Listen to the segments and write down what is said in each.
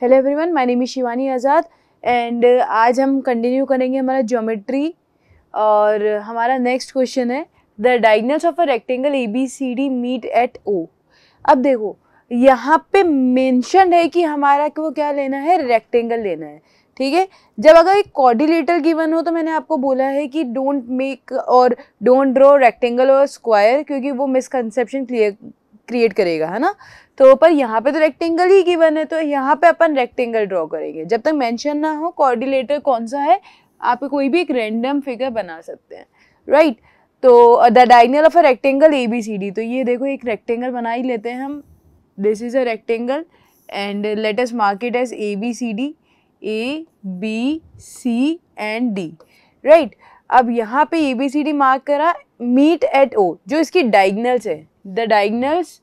Hello everyone my name is Shivani Azad and आज हम continue करेंगे हमारा ज्योमेट्री और हमारा नेक्स्ट क्वेश्चन है the diagonals of a rectangle A B C D meet at O अब देखो यहाँ पे मेंशन है कि हमारा को क्या लेना है रेक्टेंगल लेना है ठीक है जब अगर एक कॉर्डिलेटर गिवन हो तो मैंने आपको बोला है कि डोंट मेक और डोंट ड्रॉ रेक्टेंगल और स्क्वायर क्योंकि वो मिसकनसेप्शन क्लियर क्रिएट करेगा है ना तो पर यहाँ पे तो रेक्टेंगल ही गिवन है तो यहाँ पे अपन रेक्टेंगल ड्रॉ करेंगे जब तक मेंशन ना हो कोऑर्डिनेटर कौन सा है आप कोई भी एक रैंडम फिगर बना सकते हैं राइट तो the diagonal of a rectangle A B C D तो ये देखो एक रेक्टेंगल बना ही लेते हैं हम this is a rectangle and let us mark it as A B C D A B C and D right अब यहाँ पे A B C D mark करा मीट एट ओ जो इसकी डाइगनल्स है the diagonals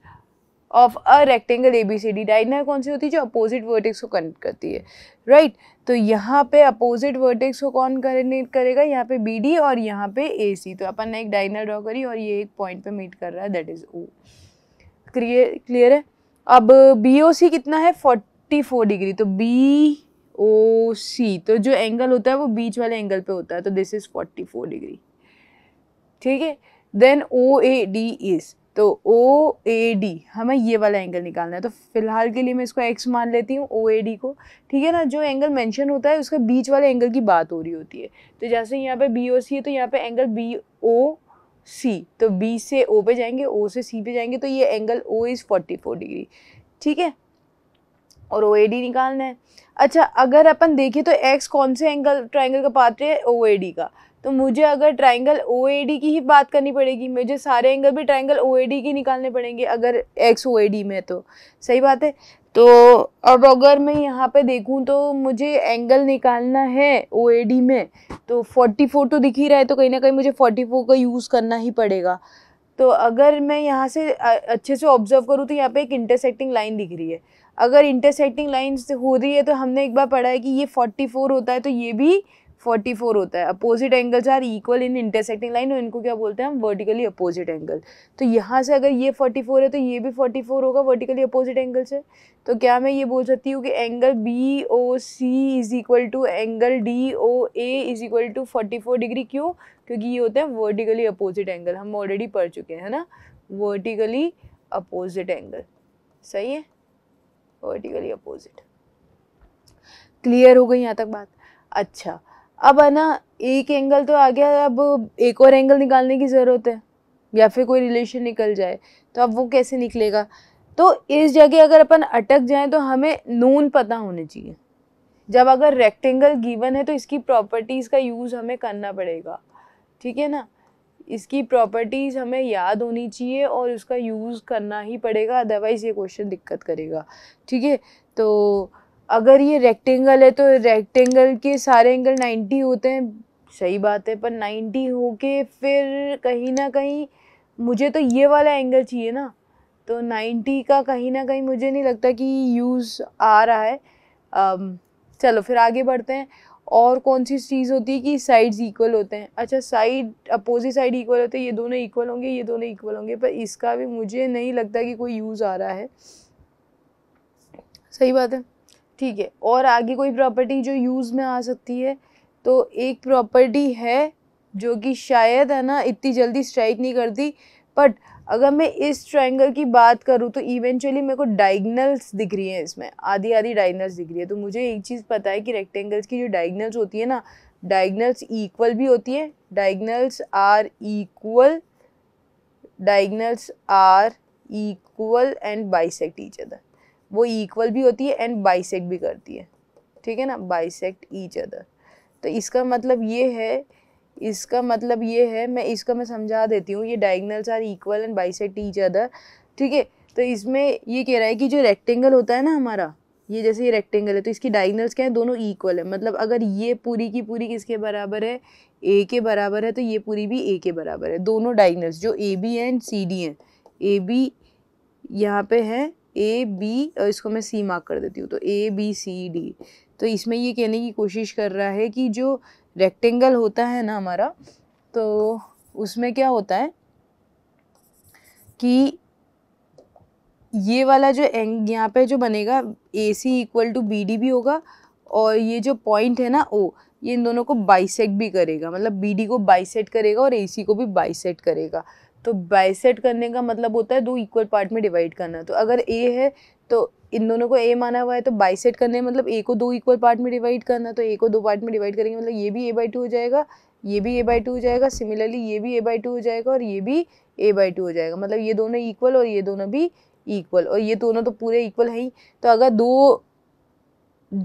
of a rectangle A B C D diagonal कौन सी होती है जो अपोजिट वर्टिक्स को कनेक्ट करती है राइट right? तो यहाँ पे अपोजिट वर्टिक्स को कौन कनेक्ट करेगा यहाँ पे बी डी और यहाँ पे ए सी तो अपन ने एक डाइगनल ड्रॉ करी और ये एक पॉइंट पे मीट कर रहा है दैट इज़ ओ क्लियर है अब बी ओ सी कितना है फोर्टी फोर डिग्री तो बी ओ सी तो जो एंगल होता है वो बीच वाले एंगल पे होता है तो this is forty four degree ठीक है then O A D is तो ओ ए डी हमें ये वाला एंगल निकालना है तो फिलहाल के लिए मैं इसको एक्स मान लेती हूँ ओ ए डी को ठीक है ना जो एंगल मेंशन होता है उसका बीच वाले एंगल की बात हो रही होती है तो जैसे यहाँ पे बी ओ सी है तो यहाँ पे एंगल बी ओ सी तो बी से ओ पे जाएंगे ओ से सी पे जाएंगे तो ये angle O is forty four degree ठीक है और ओ ए डी निकालना है अच्छा अगर अपन देखें तो एक्स कौन से एंगल ट्राइंगल का पात्र है ओ ए डी का तो मुझे अगर ट्राइंगल ओ की ही बात करनी पड़ेगी मुझे सारे एंगल भी ट्राइंगल ओ की निकालने पड़ेंगे अगर एक्स ओ में तो सही बात है तो अब अगर मैं यहाँ पे देखूँ तो मुझे एंगल निकालना है ओ में तो 44 तो दिख ही रहा है तो कहीं ना कहीं मुझे 44 का यूज़ करना ही पड़ेगा तो अगर मैं यहाँ से अच्छे से ऑब्जर्व करूँ तो यहाँ पे एक इंटरसेक्टिंग लाइन दिख रही है अगर इंटरसेक्टिंग लाइन हो रही है तो हमने एक बार पढ़ा है कि ये 44 होता है तो ये भी फोर्टी फोर होता है opposite angles are equal in intersecting line और इनको क्या बोलते हैं हम वर्टिकली अपोजिट एंगल तो यहाँ से अगर ये फोर्टी फोर है तो ये भी फोर्टी फोर होगा वर्टिकली अपोजिट एंगल से तो क्या मैं ये बोल सकती हूँ कि angle B O C is equal to angle D O A is equal to forty four degree क्यों क्योंकि ये होता है वर्टिकली अपोजिट एंगल हम ऑलरेडी पढ़ चुके हैं है ना वर्टिकली अपोजिट एंगल सही है वर्टिकली अपोजिट क्लियर हो गई यहाँ तक बात अच्छा अब है ना एक एंगल तो आ गया अब एक और एंगल निकालने की ज़रूरत है या फिर कोई रिलेशन निकल जाए तो अब वो कैसे निकलेगा तो इस जगह अगर अपन अटक जाए तो हमें नून पता होने चाहिए जब अगर रेक्टेंगल गिवन है तो इसकी प्रॉपर्टीज़ का यूज़ हमें करना पड़ेगा ठीक है ना इसकी प्रॉपर्टीज़ हमें याद होनी चाहिए और उसका यूज़ करना ही पड़ेगा अदरवाइज़ ये क्वेश्चन दिक्कत करेगा ठीक है तो अगर ये रेक्टेंगल है तो रेक्टेंगल के सारे एंगल 90 होते हैं सही बात है पर 90 के फिर कहीं ना कहीं मुझे तो ये वाला एंगल चाहिए ना तो 90 का कहीं ना कहीं मुझे नहीं लगता कि यूज़ आ रहा है um, चलो फिर आगे बढ़ते हैं और कौन सी चीज़ होती है कि साइड्स इक्वल होते हैं अच्छा साइड अपोजिट साइड इक्वल होते हैं ये दोनों इक्वल होंगे ये दोनों इक्वल होंगे पर इसका भी मुझे नहीं लगता कि कोई यूज़ आ रहा है सही बात है ठीक है और आगे कोई प्रॉपर्टी जो यूज़ में आ सकती है तो एक प्रॉपर्टी है जो कि शायद है ना इतनी जल्दी स्ट्राइक नहीं करती बट अगर मैं इस ट्रायंगल की बात करूँ तो इवेंचुअली मेरे को डाइगनल्स दिख रही हैं इसमें आधी आधी डाइगनल्स दिख रही है तो मुझे एक चीज़ पता है कि रेक्टेंगल्स की जो डाइगनल्स होती है ना डाइगनल्स इक्वल भी होती है diagonals are equal diagonals are equal and bisect each other वो इक्वल भी होती है एंड बाइसेक्ट भी करती है ठीक है ना बाइसेक्ट ईच अदर तो इसका मतलब ये है इसका मतलब ये है मैं इसका मैं समझा देती हूँ ये diagonals are equal and bisect each other ठीक है तो इसमें ये कह रहा है कि जो रेक्टेंगल होता है ना हमारा ये जैसे ये रेक्टेंगल है तो इसकी डायगनल्स क्या है दोनों इक्वल है मतलब अगर ये पूरी की पूरी किसके बराबर है ए के बराबर है तो ये पूरी भी ए के बराबर है दोनों डायगनल्स जो A B and C D हैं ए बी यहाँ पे है ए बी और इसको मैं सी मार्क कर देती हूँ तो ए बी सी डी तो इसमें ये कहने की कोशिश कर रहा है कि जो रेक्टेंगल होता है ना हमारा तो उसमें क्या होता है कि ये वाला जो एंग यहाँ पे जो बनेगा A C equal to B D भी होगा और ये जो पॉइंट है ना ओ ये इन दोनों को बाइसेट भी करेगा मतलब बी डी को बाइसेट करेगा और ए सी को भी बाइसेट करेगा तो बाइसेट करने का मतलब होता है दो इक्वल पार्ट में डिवाइड करना तो अगर ए है तो इन दोनों को ए माना हुआ है तो बाइसेट करने मतलब ए को दो इक्वल पार्ट में डिवाइड करना तो ए को दो पार्ट में डिवाइड करेंगे मतलब ये भी ए बाई टू हो जाएगा ये भी ए बाई टू हो जाएगा सिमिलरली ये भी ए बाई टू हो जाएगा और ये भी ए बाई टू हो जाएगा मतलब ये दोनों इक्वल और ये दोनों भी इक्वल और ये दोनों तो पूरे इक्वल है ही तो अगर दो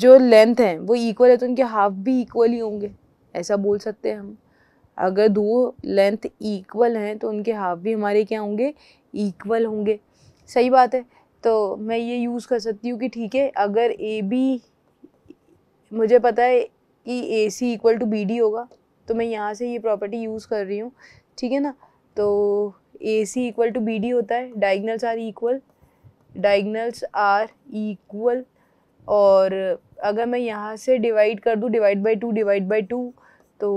जो लेंथ हैं वो इक्वल है तो उनके हाफ भी इक्वल ही होंगे ऐसा बोल सकते हैं हम अगर दो लेंथ इक्वल हैं तो उनके हाफ भी हमारे क्या होंगे इक्वल होंगे सही बात है तो मैं ये यूज़ कर सकती हूँ कि ठीक है अगर ए बी मुझे पता है कि A C equal to B D होगा तो मैं यहाँ से ये प्रॉपर्टी यूज़ कर रही हूँ ठीक है ना तो A C equal to B D होता है diagonals are equal diagonals are equal और अगर मैं यहाँ से डिवाइड कर दूँ divide by two divide by two तो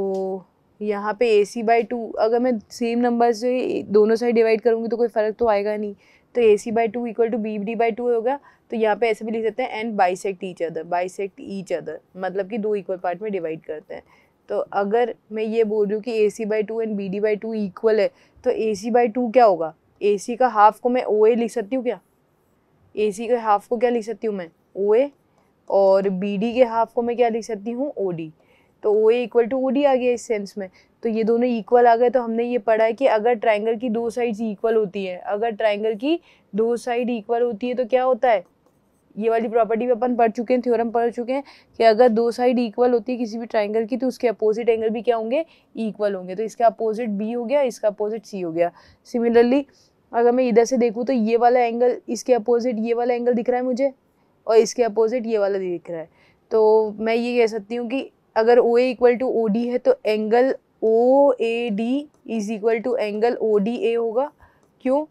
यहाँ पे ए सी बाई टू अगर मैं सेम नंबर से दोनों साइड डिवाइड करूँगी तो कोई फ़र्क तो आएगा नहीं तो A C by two equal to B D by two होगा तो यहाँ पे ऐसे भी लिख सकते हैं and bisect each other bisect each other मतलब कि दो इक्वल पार्ट में डिवाइड करते हैं तो अगर मैं ये बोल रही हूँ कि A C by two and B D by two equal है तो ए सी बाई टू क्या होगा ए सी का हाफ को मैं ओ ए लिख सकती हूँ क्या ए सी के हाफ को क्या लिख सकती हूँ मैं ओ ए और बी डी के हाफ को मैं क्या लिख सकती हूँ ओ डी तो O equal to O D आ गया इस सेंस में तो ये दोनों इक्वल आ गए तो हमने ये पढ़ा है कि अगर ट्राइंगल की दो साइड्स इक्वल होती है अगर ट्राइंगल की दो साइड इक्वल होती है तो क्या होता है ये वाली प्रॉपर्टी भी अपन पढ़ चुके हैं थ्योरम पढ़ चुके हैं कि अगर दो साइड इक्वल होती है किसी भी ट्राइंगल की तो उसके अपोजिट एंगल भी क्या होंगे इक्वल होंगे तो इसका अपोजिट बी हो गया इसका अपोजिट सी हो गया सिमिलरली अगर मैं इधर से देखूँ तो ये वाला एंगल इसके अपोजिट ये वाला एंगल दिख रहा है मुझे और इसके अपोजिट ये वाला दिख रहा है तो मैं ये कह सकती हूँ कि अगर O equal equal to O D है तो angle O A D is equal to angle O D A होगा क्यों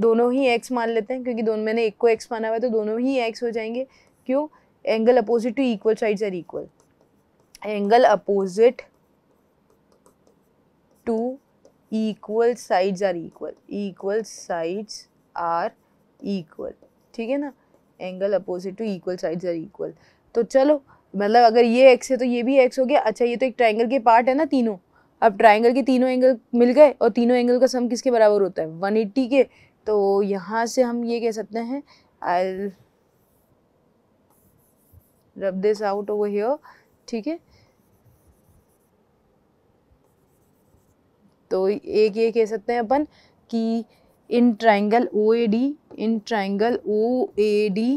दोनों ही एक्स मान लेते हैं क्योंकि दोनों मैंने एक को एक्स माना हुआ है तो दोनों ही एक्स हो जाएंगे क्यों angle opposite to equal sides are equal angle opposite to equal sides are equal equal sides are equal ठीक है ना angle opposite to equal sides are equal तो चलो मतलब अगर ये एक्स है तो ये भी एक्स हो गया अच्छा ये तो एक ट्राइंगल के पार्ट है ना तीनों अब ट्राइंगल के तीनों एंगल मिल गए और तीनों एंगल का सम किसके बराबर होता है एट्टी के तो यहाँ से हम ये कह सकते हैं आई rub this out over here ठीक है तो एक ये कह सकते हैं अपन कि in triangle O A D in triangle O A D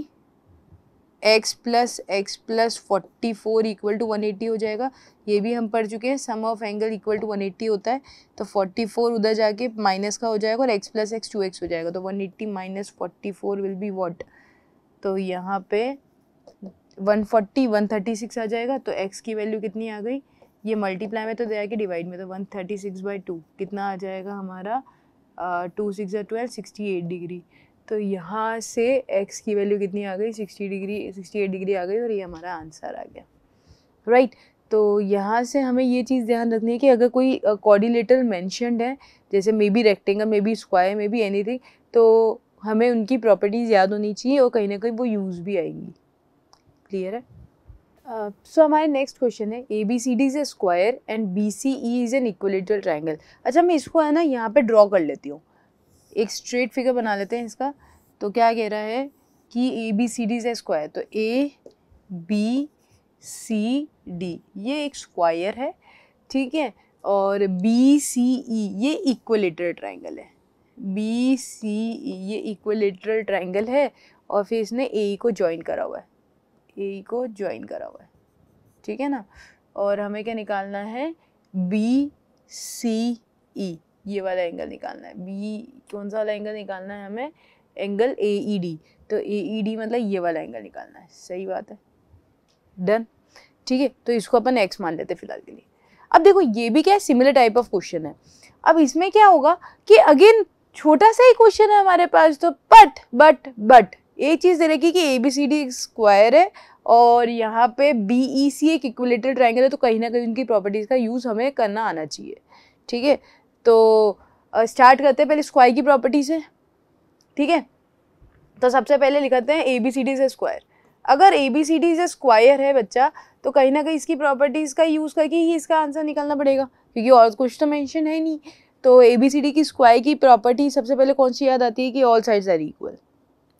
x plus x plus forty four equal to one eighty हो जाएगा ये भी हम पढ़ चुके हैं sum of angle equal to one eighty होता है तो फोर्टी फोर उधर जाके माइनस का हो जाएगा और x plus x two x हो जाएगा तो one eighty minus forty four will be what तो यहाँ पे one forty one thirty six आ जाएगा तो x की वैल्यू कितनी आ गई ये मल्टीप्लाई में तो दे आके डिवाइड में तो one thirty six by two कितना आ जाएगा हमारा two six twelve sixty eight degree तो यहाँ से x की वैल्यू कितनी आ गई 60 डिग्री 68 डिग्री आ गई और ये हमारा आंसर आ गया राइट right. तो यहाँ से हमें ये चीज़ ध्यान रखनी है कि अगर कोई कोऑर्डिनेटर मैंशनड है जैसे may be rectangle may be square may be any तो हमें उनकी प्रॉपर्टीज़ याद होनी चाहिए और कहीं ना कहीं वो यूज़ भी आएंगी क्लियर है सो uh, so, हमारे नेक्स्ट क्वेश्चन है A B C D is a square and B C E is an equilateral triangle अच्छा मैं इसको है ना यहाँ पे ड्रॉ कर लेती हूँ एक स्ट्रेट फिगर बना लेते हैं इसका तो क्या कह रहा है कि ए बी सी डी से स्क्वायर तो ए बी सी डी ये एक स्क्वायर है ठीक है और बी सी ई ये इक्वलेटर ट्राइंगल है बी सी ई ये इक्वलेटर ट्राइंगल है और फिर इसने ए को ज्वाइन करा हुआ है ए को ज्वाइन करा हुआ है ठीक है ना और हमें क्या निकालना है बी सी ई ये वाला एंगल निकालना है बी कौन सा वाला एंगल निकालना है हमें एंगल ए ई डी तो ए ई डी मतलब ये वाला एंगल निकालना है सही बात है डन ठीक है तो इसको अपन एक्स मान लेते हैं फिलहाल के लिए अब देखो ये भी क्या है सिमिलर टाइप ऑफ क्वेश्चन है अब इसमें क्या होगा कि अगेन छोटा सा ही क्वेश्चन है हमारे पास तो बट बट बट एक चीज़ दे रखी कि A B C D square है और यहाँ पे बी ई सी एक इक्विलेटर ट्राइंगल है तो कहीं ना कहीं उनकी प्रॉपर्टीज़ का यूज़ हमें करना आना चाहिए ठीक है तो स्टार्ट करते हैं पहले स्क्वायर की प्रॉपर्टी से ठीक है तो सबसे पहले लिखते हैं ए बी सी डी से स्क्वायर अगर ए बी सी डी से स्क्वायर है बच्चा तो कहीं ना कहीं इसकी प्रॉपर्टीज़ का यूज़ करके ही इसका आंसर निकालना पड़ेगा क्योंकि और कुछ तो मेंशन है नहीं तो ए बी सी डी की स्क्वायर की प्रॉपर्टी सबसे पहले कौन सी याद आती है कि ऑल साइड्स आर इक्वल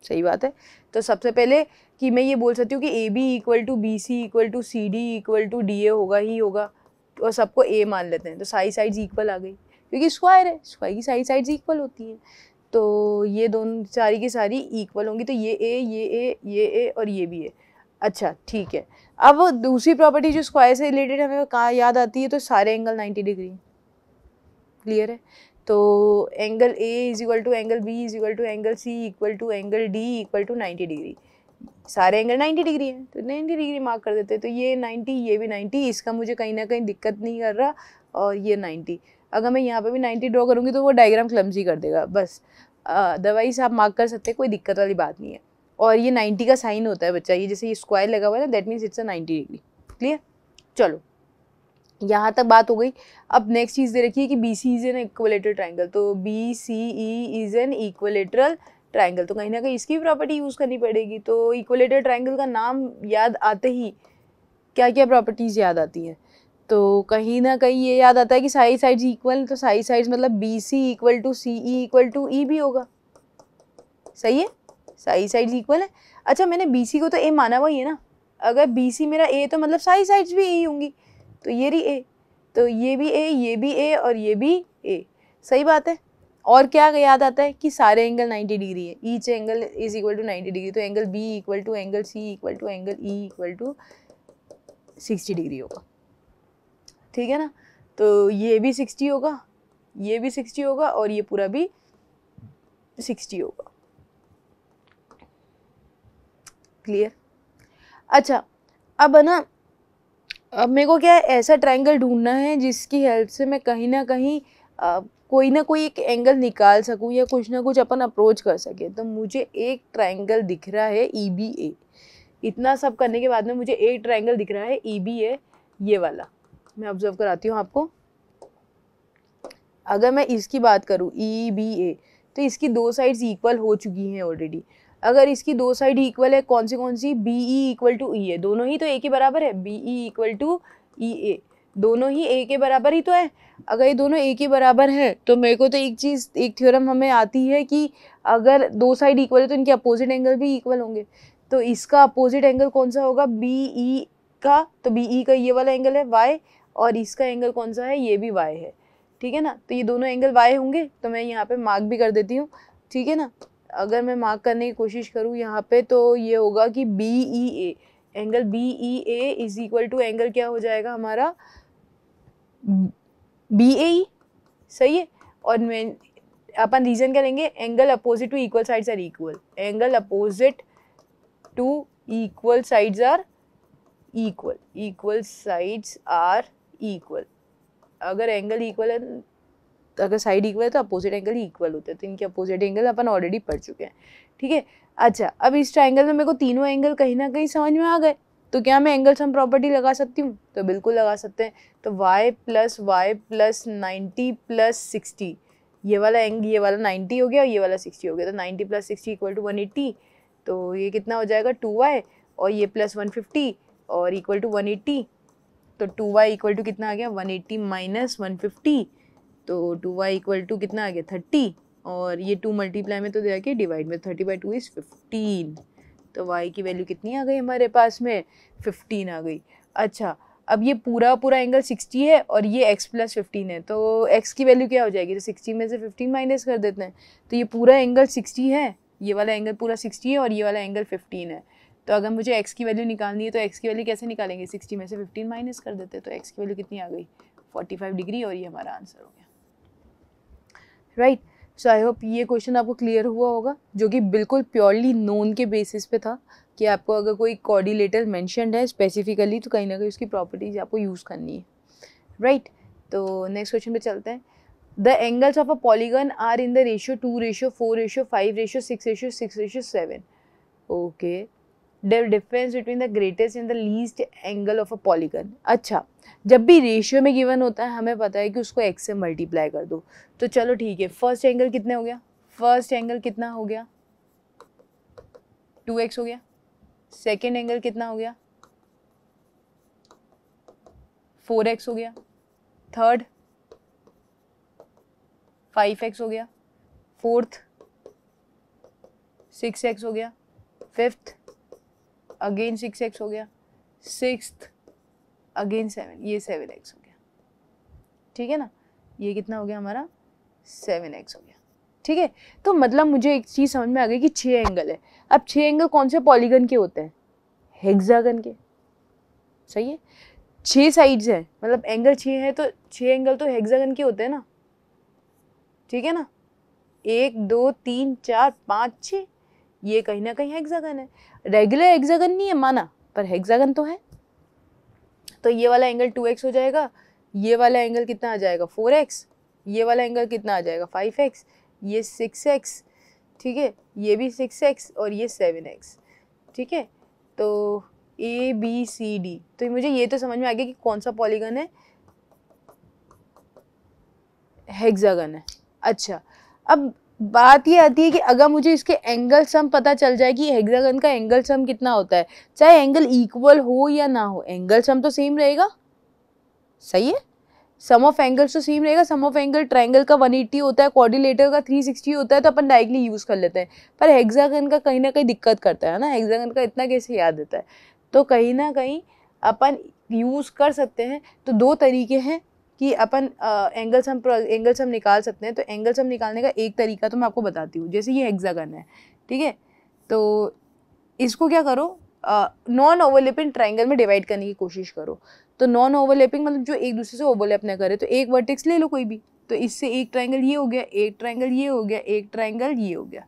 सही बात है तो सबसे पहले कि मैं ये बोल सकती हूँ कि A B equal to B C equal to C D equal to D A होगा ही होगा और सबको ए मान लेते हैं तो सारी साइड्स इक्वल आ गई क्योंकि स्क्वायर है स्क्वायर की सारी साइड्स इक्वल होती हैं तो ये दोनों सारी की सारी इक्वल होंगी तो ये ए ये ए ये ए और ये भी ए अच्छा ठीक है अब दूसरी प्रॉपर्टी जो स्क्वायर से रिलेटेड हमें कहाँ याद आती है तो सारे एंगल 90 डिग्री क्लियर है तो angle A is equal to angle B is equal to angle C equal to angle D equal to 90 degree सारे एंगल 90 डिग्री हैं तो 90 डिग्री मार्क कर देते हैं तो ये 90 ये भी 90 इसका मुझे कहीं ना कहीं दिक्कत नहीं कर रहा और ये 90 अगर मैं यहाँ पे भी नाइन्टी ड्रॉ करूँगी तो वो डायग्राम क्लम्जी कर देगा बस दवाई से आप मार्क कर सकते हैं कोई दिक्कत वाली बात नहीं है और ये नाइन्टी का साइन होता है बच्चा ये जैसे ये स्क्वायर लगा हुआ है ना that means it's a ninety degree clear चलो यहाँ तक बात हो गई अब नेक्स्ट चीज़ दे रखिए कि B C is an equilateral triangle तो B C E is an equilateral triangle तो कहीं ना कहीं इसकी प्रॉपर्टी यूज़ करनी पड़ेगी तो इक्वलेटर ट्राइंगल का नाम याद आते ही क्या क्या प्रॉपर्टीज़ याद आती हैं तो कहीं ना कहीं ये याद आता है कि सारी साइड्स इक्वल तो साई साइड्स मतलब B C equal to C E equal to E भी होगा सही है साई साइड्स इक्वल है अच्छा मैंने बी सी को तो ए माना वही है ना अगर बी सी मेरा ए तो मतलब सारी साइड्स भी ई e होंगी तो ये रही ए तो ये भी ए ये भी ए और ये भी ए सही बात है और क्या याद आता है कि सारे एंगल 90 डिग्री है each angle is equal to 90 degree तो angle B equal to angle C equal to angle E equal to 60 degree होगा ठीक है ना तो ये भी सिक्सटी होगा ये भी सिक्सटी होगा और ये पूरा भी सिक्सटी होगा क्लियर अच्छा अब है ना अब मेरे को क्या है ऐसा ट्रायंगल ढूंढना है जिसकी हेल्प से मैं कहीं ना कहीं आ, कोई ना कोई एक एंगल निकाल सकूं या कुछ ना कुछ अपन अप्रोच कर सके तो मुझे एक ट्रायंगल दिख रहा है ई बी ए इतना सब करने के बाद में मुझे एक ट्रायंगल दिख रहा है ई बी ए ये वाला मैं ऑब्जर्व कराती हूँ आपको अगर मैं इसकी बात करूँ ई बी ए तो इसकी दो साइड्स इक्वल हो चुकी हैं ऑलरेडी अगर इसकी दो साइड इक्वल है कौन सी कौन सी B E equal to E A दोनों ही तो ए के बराबर है B E equal to E A दोनों ही ए के बराबर ही तो है अगर ये दोनों ए के बराबर है तो मेरे को तो एक चीज़ एक थ्योरम हमें आती है कि अगर दो साइड इक्वल है तो इनके अपोजिट एंगल भी इक्वल होंगे तो इसका अपोजिट एंगल कौन सा होगा बी ई e का तो बी ई e का ये वाला एंगल है वाई और इसका एंगल कौन सा है ये भी वाई है ठीक है ना तो ये दोनों एंगल वाई होंगे तो मैं यहाँ पे मार्क भी कर देती हूँ ठीक है ना अगर मैं मार्क करने की कोशिश करूँ यहाँ पे तो ये होगा कि B E A angle B E A is equal to angle क्या हो जाएगा हमारा बी ए e। सही है और मैं अपन रीजन क्या लेंगे angle opposite to equal sides are equal angle opposite to equal sides are equal equal sides are equal अगर एंगल इक्वल है अगर साइड इक्वल है तो अपोजिट एंगल ही इक्वल होते हैं तो इनके अपोजिट एंगल अपन ऑलरेडी पढ़ चुके हैं ठीक है अच्छा अब इस ट्राइंगल में मेरे को तीनों एंगल कहीं ना कहीं समझ में आ गए तो क्या मैं एंगल सम प्रॉपर्टी लगा सकती हूँ तो बिल्कुल लगा सकते हैं तो Y plus Y plus ninety plus sixty ये वाला एंग ये वाला नाइन्टी हो गया और ये वाला सिक्सटी हो गया तो ninety plus sixty equal to one eighty तो ये कितना हो जाएगा टू वाई और ये प्लस वन फिफ्टी और इक्वल टू वन एट्टी तो टू वाई इक्वल टू कितना आ गया one eighty minus one fifty तो टू वाई इक्वल टू कितना आ गया थर्टी और ये टू मल्टीप्लाई में तो देखिए डिवाइड में thirty by two is fifteen तो वाई की वैल्यू कितनी आ गई हमारे पास में फिफ्टीन आ गई अच्छा अब ये पूरा पूरा एंगल सिक्सटी है और ये एक्स प्लस फिफ्टीन है तो एक्स की वैल्यू क्या हो जाएगी तो सिक्सटी में से फिफ्टीन माइनस कर देते हैं तो ये पूरा एंगल सिक्सटी है ये वाला एंगल पूरा सिक्सटी है और ये वाला एंगल फिफ्टीन है तो अगर मुझे एक्स की वैल्यू निकालनी है तो एक्स की वैल्यू कैसे निकालेंगे सिक्सटी में से फिफ्टीन माइनस कर देते तो एक्स की वैल्यू कितनी आ गई फोर्टी फाइव डिग्री और ये हमारा आंसर हो गया राइट सो आई होप ये क्वेश्चन आपको क्लियर हुआ होगा जो कि बिल्कुल प्योरली नोन के बेसिस पे था कि आपको अगर कोई कॉर्डिलेटर मैंशनड है स्पेसिफिकली तो कहीं ना कहीं उसकी प्रॉपर्टीज आपको यूज़ करनी है राइट right? तो नेक्स्ट क्वेश्चन पे चलते हैं the angles of a polygon are in the ratio two ratio four ratio five ratio six ratio six ratio seven okay difference between the greatest and the least angle of a polygon अच्छा जब भी ratio में given होता है हमें पता है कि उसको एक्स से मल्टीप्लाई कर दो तो चलो ठीक है फर्स्ट एंगल कितने हो गया फर्स्ट एंगल कितना हो गया टू एक्स हो गया सेकेंड एंगल कितना हो गया फोर एक्स हो गया थर्ड फाइव एक्स हो गया फोर्थ सिक्स एक्स हो गया फिफ्थ अगेन सिक्स एक्स हो गया सिक्स अगेन सेवन ये सेवन एक्स हो गया ठीक है ना ये कितना हो गया हमारा सेवन एक्स हो गया ठीक है तो मतलब मुझे एक चीज़ समझ में आ गई कि छः एंगल है अब छः एंगल कौन से पॉलीगन के होते हैं हेक्सागन के सही है छः साइड्स हैं मतलब एंगल छः है तो छः एंगल तो हेक्सागन के होते हैं ना ठीक है ना एक दो तीन चार पाँच छः ये कहीं ना कहीं हेक्सागन है रेगुलर हेक्सागन नहीं है माना पर हेक्सागन तो है तो ये वाला एंगल टू एक्स हो जाएगा ये वाला एंगल कितना आ जाएगा फोर एक्स ये वाला एंगल कितना आ जाएगा फाइव एक्स ये सिक्स एक्स ठीक है ये भी सिक्स एक्स और ये सेवन एक्स ठीक है तो ए बी सी डी तो मुझे ये तो समझ में आ गया कि कौन सा पॉलीगन है हेक्सागन है अच्छा अब बात ये आती है कि अगर मुझे इसके एंगल सम पता चल जाए कि हेक्सागन का एंगल सम कितना होता है चाहे एंगल इक्वल हो या ना हो एंगल सम तो सेम रहेगा सही है सम ऑफ एंगल्स तो सेम रहेगा सम ऑफ एंगल ट्राइंगल का 180 होता है कॉर्डिलेटर का 360 होता है तो अपन डायरेक्टली यूज़ कर लेते हैं पर हेक्सागन का कहीं ना कहीं दिक्कत करता है ना हेक्सागन का इतना कैसे याद रहता है तो कहीं ना कहीं अपन यूज़ कर सकते हैं तो दो तरीके हैं कि अपन एंगल्स हम एंगल्स हम निकाल सकते हैं तो एंगल्स हम निकालने का एक तरीका तो मैं आपको बताती हूँ जैसे ये हेक्सागन है ठीक है तो इसको क्या करो नॉन ओवरलैपिंग ट्राइंगल में डिवाइड करने की कोशिश करो तो नॉन ओवरलैपिंग मतलब जो एक दूसरे से ओवरलैप ना करे तो एक वर्टेक्स ले लो कोई भी तो इससे एक ट्राइंगल ये हो गया एक ट्राइंगल ये हो गया एक ट्राइंगल ये हो गया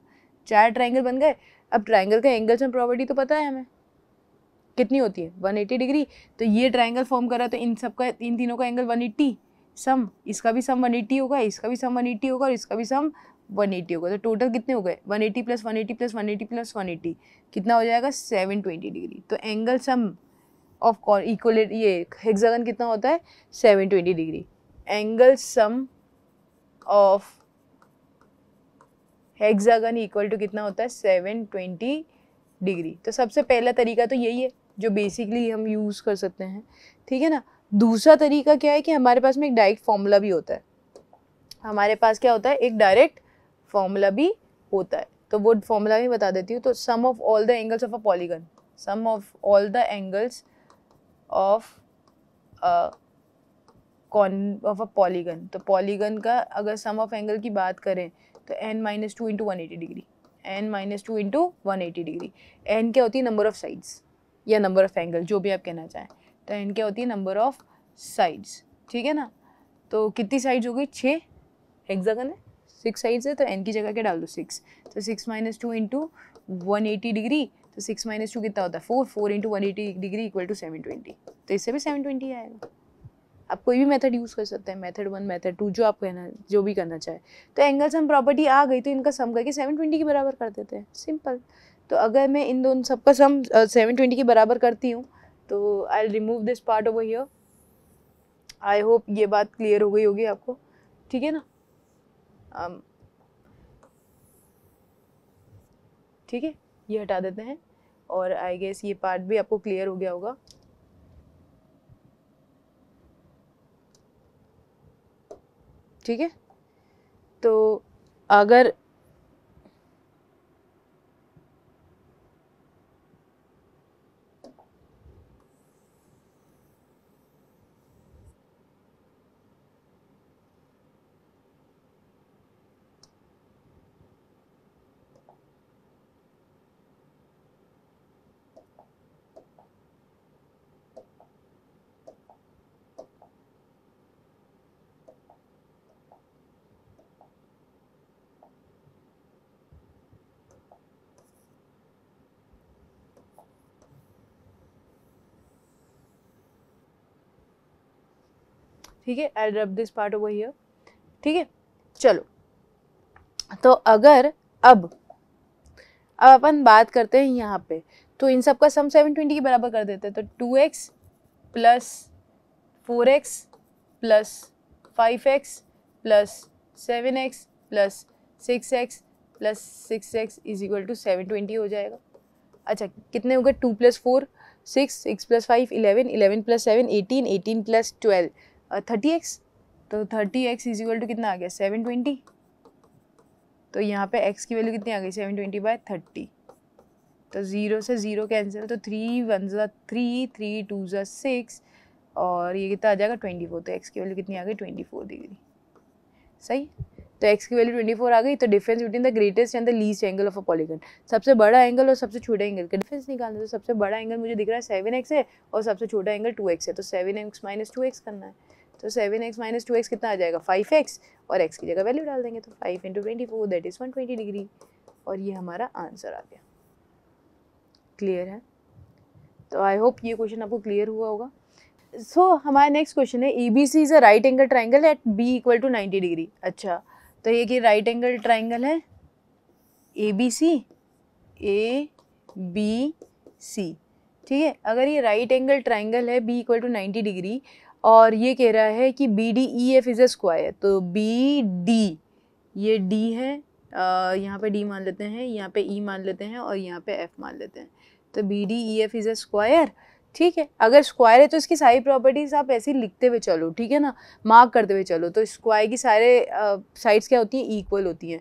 चार ट्राइंगल बन गए अब ट्राइंगल का एंगल्स एंड प्रॉपर्टी तो पता है हमें कितनी होती है 180 डिग्री तो ये ट्राइंगल फॉर्म करा तो इन सब का इन तीनों का एंगल 180 सम इसका भी सम 180 होगा इसका भी सम 180 होगा और इसका भी सम 180 होगा तो टोटल कितने हो गए 180 plus eighty plus eighty plus eighty कितना हो जाएगा 720 डिग्री तो एंगल सम ऑफ इक्वल ये हेक्सागन कितना होता है 720 degree angle sum of hexagon equal to कितना होता है 720 डिग्री तो सबसे पहला तरीका तो यही है जो बेसिकली हम यूज़ कर सकते हैं ठीक है ना दूसरा तरीका क्या है कि हमारे पास में एक डायरेक्ट फॉर्मूला भी होता है हमारे पास क्या होता है एक डायरेक्ट फार्मूला भी होता है तो वो फार्मूला भी बता देती हूँ तो sum of all the angles of a polygon sum of all the angles of con of a polygon तो पॉलीगन का अगर सम ऑफ एंगल की बात करें तो N minus two into one eighty degree N minus two into one eighty degree N क्या होती है नंबर ऑफ साइड्स या नंबर ऑफ एंगल जो भी आप कहना चाहें एन तो क्या होती है नंबर ऑफ साइड्स ठीक है ना तो कितनी साइड्स हो गई छः हेक्सागन है सिक्स साइड्स है तो एन की जगह क्या डाल दो सिक्स तो six minus two into one eighty degree तो सिक्स माइनस टू कितना होता है four four into one eighty degree equal to seven twenty तो इससे भी सेवन ट्वेंटी आएगा आप कोई भी मेथड यूज़ कर सकते हैं मेथड वन मेथड टू जो आप कहना जो भी करना चाहे तो एंगल सम प्रॉपर्टी आ गई तो इनका सम करके सेवन ट्वेंटी के बराबर कर देते हैं सिंपल तो अगर मैं इन दोनों सबका सम सेवन ट्वेंटी के बराबर करती हूँ तो I remove this part over here I hope ये बात क्लियर हो गई होगी आपको ठीक है ना um, ठीक है ये हटा देते हैं और आई गेस ये पार्ट भी आपको क्लियर हो गया होगा ठीक है तो अगर ठीक है आई rub this part over here ठीक है चलो तो अगर अब अब अपन बात करते हैं यहाँ पे तो इन सब का सम सेवन ट्वेंटी के बराबर कर देते हैं तो two X plus four X plus five X plus seven X plus six X plus six X is equal to seven twenty हो जाएगा अच्छा कितने हो गए two plus four six six plus five eleven eleven plus seven eighteen eighteen plus twelve thirty X तो thirty X is equal to कितना आ गया सेवन ट्वेंटी तो यहाँ पे एक्स की वैल्यू कितनी आ गई सेवन ट्वेंटी बाय थर्टी तो ज़ीरो से ज़ीरो कैंसिल तो थ्री वन ज़ा थ्री थ्री टू ज़ा सिक्स और ये कितना आ जाएगा ट्वेंटी फोर तो एक्स की वैल्यू कितनी आ गई ट्वेंटी फोर डिग्री सही तो एक्स की वैल्यू ट्वेंटी फोर आ गई तो difference between the greatest and the least angle of a polygon सबसे बड़ा एंगल और सबसे छोटा एंगल का डिफरेंस निकालना तो सबसे बड़ा एंगल मुझे दिख रहा है सेवन एक्स है और सबसे छोटा एंगल टू एक्स है तो seven X minus two X करना है तो seven X minus two X कितना आ जाएगा फाइव एक्स और एक्स की जगह वैल्यू डाल देंगे तो five into twenty four that is one twenty degree और ये हमारा आंसर आ गया क्लियर है तो आई होप ये क्वेश्चन आपको क्लियर हुआ होगा सो so, हमारा नेक्स्ट क्वेश्चन है E B C is a right angle triangle at B equal to ninety degree अच्छा तो ये कि राइट एंगल ट्राइंगल है A B C A B सी ठीक है अगर ये राइट एंगल ट्राइंगल है B equal to ninety degree और ये कह रहा है कि B D E F is a square तो बी डी ये डी है यहाँ पे डी मान लेते हैं यहाँ पे ई e मान लेते हैं और यहाँ पे एफ मान लेते हैं तो B D E F is a square ठीक है अगर स्क्वायर है तो इसकी सारी प्रॉपर्टीज आप ऐसे लिखते हुए चलो ठीक है ना मार्क करते हुए चलो तो स्क्वायर की सारे साइड्स क्या होती हैं इक्वल होती हैं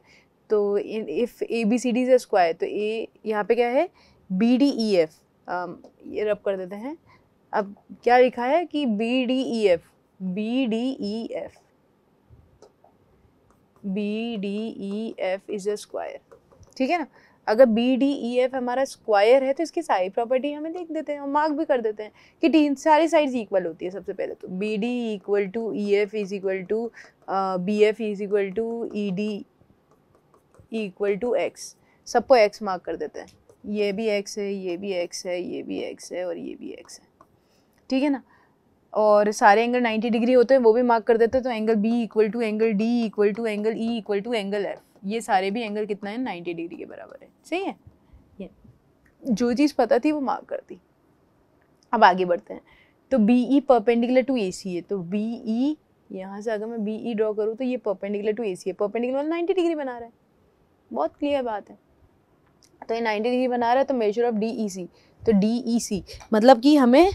तो if A B C D से स्क्वायर तो ए यहाँ पे क्या है बी डी ई एफ ये रब कर देते हैं अब क्या लिखा है कि B D E F B D E F B D E F is a square ठीक है ना अगर बी डी ई एफ हमारा स्क्वायर है तो इसकी सारी प्रॉपर्टी हमें देख देते हैं और मार्क भी कर देते हैं कि तीन सारी साइड्स इक्वल होती है सबसे पहले तो B D equal to E F is equal to B F is equal to E D equal to X सबको एक्स मार्क कर देते हैं ये भी एक्स है ये भी एक्स है ये भी एक्स है और ये भी एक्स है ठीक है ना और सारे एंगल 90 डिग्री होते हैं वो भी मार्क कर देते हैं तो angle B equal to angle D equal to angle E equal to angle F ये सारे भी एंगल कितना है नाइन्टी डिग्री के बराबर है सही है ये जो चीज़ पता थी वो मार्क कर दी अब आगे बढ़ते हैं तो B E perpendicular to A C है तो बी ई e, यहाँ से अगर मैं बी ई ड्रॉ करूँ तो ये परपेंडिकुलर टू ए सी है परपेंडिकुलर मतलब नाइन्टी डिग्री बना रहा है बहुत क्लियर बात है तो ये नाइन्टी डिग्री बना रहा है तो measure of D E C तो डी ई सी मतलब कि हमें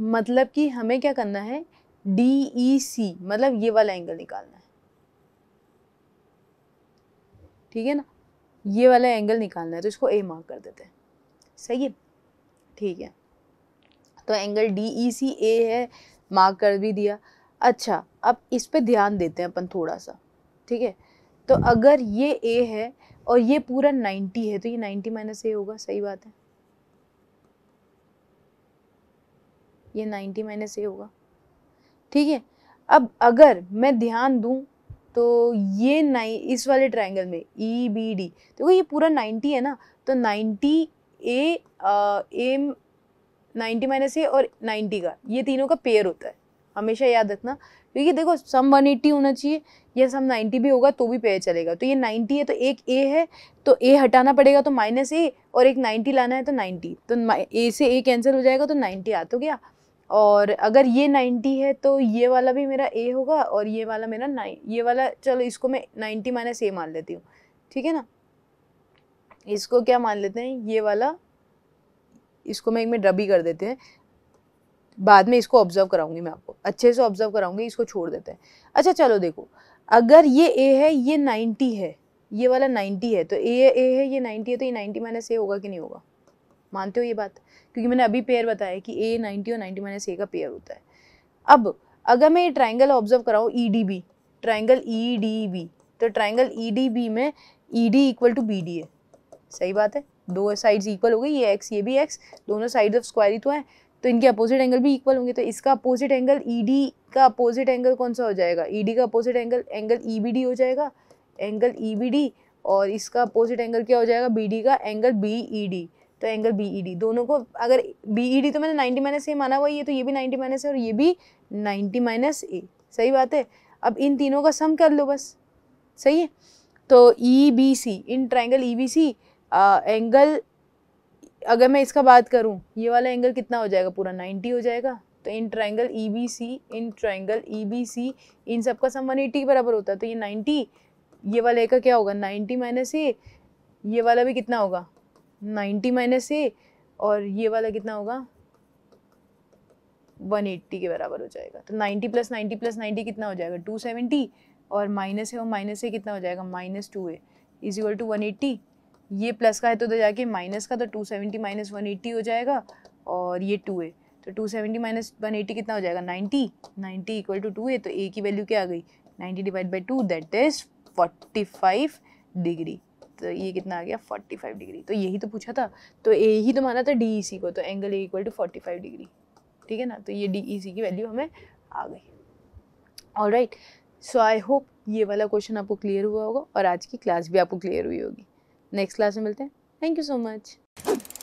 मतलब कि हमें क्या करना है डी ई सी मतलब ये वाला एंगल निकालना है ठीक है ना ये वाला एंगल निकालना है तो इसको ए मार्क कर देते हैं सही है ठीक है तो एंगल डी ई सी ए है मार्क कर भी दिया अच्छा अब इस पे ध्यान देते हैं अपन थोड़ा सा ठीक है तो अगर ये ए है और ये पूरा 90 है तो ये 90 माइनस ए होगा सही बात है ये नाइन्टी माइनस ए होगा ठीक है अब अगर मैं ध्यान दूँ तो ये नाइन इस वाले ट्रायंगल में ई बी डी देखो ये पूरा नाइन्टी है ना तो ninety A M ninety minus A और नाइन्टी का ये तीनों का पेयर होता है हमेशा याद रखना क्योंकि देखो सम 180 होना चाहिए या सम 90 भी होगा तो भी पेयर चलेगा तो ये 90 है तो एक ए है तो ए हटाना पड़ेगा तो माइनस ए और एक 90 लाना है तो 90 तो ए से ए कैंसिल हो जाएगा तो 90 आ तो गया और अगर ये नाइन्टी है तो ये वाला भी मेरा ए होगा और ये वाला मेरा नाइन ये वाला चलो इसको मैं नाइन्टी माइनस ए मान लेती हूँ ठीक है ना इसको क्या मान लेते हैं ये वाला इसको मैं एक में डबी कर देते हैं बाद में इसको ऑब्जर्व कराऊंगी मैं आपको अच्छे से ऑब्जर्व कराऊंगी इसको छोड़ देते हैं अच्छा चलो देखो अगर ये ए है ये नाइन्टी है ये वाला नाइन्टी है तो ए ए है ये नाइन्टी है तो ये नाइन्टी माइनस ए होगा कि नहीं होगा मानते हो ये बात क्योंकि मैंने अभी पेयर बताया कि ए नाइन्टी और नाइन्टी माइनस ए का पेयर होता है अब अगर मैं ये ट्राइंगल ऑब्जर्व कराऊँ E D B triangle E D B तो ट्राइंगल ई डी बी में E D equal to B D है सही बात है दो साइड्स इक्वल हो गई ये एक्स ये भी एक्स दोनों साइड्स ऑफ स्क्वायर ही तो हैं तो इनके अपोजिट एंगल भी इक्वल होंगे तो इसका अपोजिट एंगल ई डी का अपोजिट एंगल कौन सा हो जाएगा ई e डी का opposite angle angle E B D हो जाएगा एंगल ई बी डी और इसका अपोजिट एंगल क्या हो जाएगा बी डी का एंगल बी ई डी तो एंगल बी ई डी दोनों को अगर बी ई डी तो मैंने नाइन्टी माइनस ए माना हुआ ये तो ये भी नाइन्टी माइनस है और ये भी नाइन्टी माइनस ए सही बात है अब इन तीनों का सम कर लो बस सही है तो E B C in triangle E B C angle अगर मैं इसका बात करूँ ये वाला एंगल कितना हो जाएगा पूरा नाइन्टी हो जाएगा तो in triangle E B C in triangle E B C इन सब का सम वन एटी के बराबर होता है तो ये नाइन्टी ये एक का क्या होगा नाइन्टी माइनस ए ये वाला भी कितना होगा नाइन्टी माइनस ए और ये वाला कितना होगा 180 के बराबर हो जाएगा तो 90 प्लस 90 प्लस 90 कितना हो जाएगा 270 और माइनस है और माइनस ए कितना हो जाएगा minus two A is equal to one ये प्लस का है तो जाके माइनस का तो two seventy minus one eighty हो जाएगा और ये टू ए तो two seventy minus one eighty कितना हो जाएगा ninety ninety equal to two A तो ए की वैल्यू क्या आ गई ninety divide by two that is forty five degree तो ये कितना आ गया 45 डिग्री तो यही तो पूछा था तो ए ही तो माना था डी ई e को तो angle A equal to forty degree ठीक है ना तो ये डी ई e की वैल्यू हमें आ गई और राइट सो आई होप ये वाला क्वेश्चन आपको क्लियर हुआ होगा और आज की क्लास भी आपको क्लियर हुई होगी नेक्स्ट क्लास में मिलते हैं थैंक यू सो मच